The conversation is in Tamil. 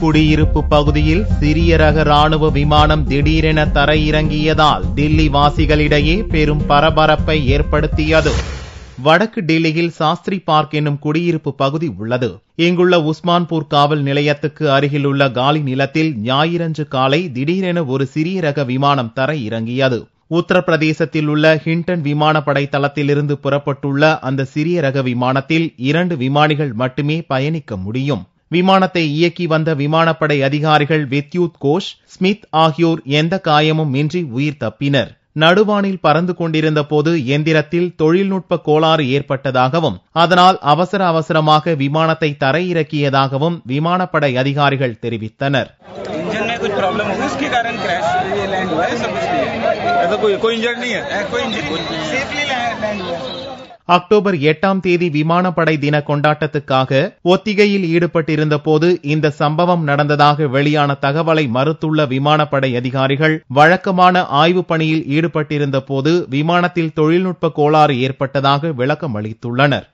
குடியிருப்பு பகுதியில் சிறிய ரக ராணுவ விமானம் திடீரென தரையிறங்கியதால் தில்லி வாசிகளிடையே பெரும் பரபரப்பை ஏற்படுத்தியது வடக்கு டெல்லியில் சாஸ்திரி பார்க் என்னும் குடியிருப்பு பகுதி உள்ளது இங்குள்ள உஸ்மான்பூர் காவல் நிலையத்துக்கு அருகிலுள்ள காலி நிலத்தில் ஞாயிறன்று காலை திடீரென ஒரு சிறிய ரக விமானம் தரை இறங்கியது உத்தரப்பிரதேசத்தில் உள்ள ஹிண்டன் விமானப்படை தளத்திலிருந்து புறப்பட்டுள்ள அந்த சிறிய ரக விமானத்தில் இரண்டு விமானிகள் மட்டுமே பயணிக்க முடியும் விமானத்தை இயக்கி வந்த விமானப்படை அதிகாரிகள் வித்யூத் கோஷ் ஸ்மித் ஆகியோர் எந்த காயமும் இன்றி உயிர் தப்பினர் நடுவானில் பறந்து கொண்டிருந்த போது எந்திரத்தில் தொழில்நுட்ப கோளாறு ஏற்பட்டதாகவும் அதனால் அவசர அவசரமாக விமானத்தை தரையிறக்கியதாகவும் விமானப்படை அதிகாரிகள் தெரிவித்தனர் அக்டோபர் எட்டாம் தேதி விமானப்படை தின கொண்டாட்டத்துக்காக ஒத்திகையில் ஈடுபட்டிருந்த போது இந்த சம்பவம் நடந்ததாக வெளியான தகவலை மறுத்துள்ள விமானப்படை அதிகாரிகள் வழக்கமான ஆய்வு பணியில் ஈடுபட்டிருந்த போது விமானத்தில் தொழில்நுட்ப கோளாறு ஏற்பட்டதாக விளக்கம் அளித்துள்ளனர்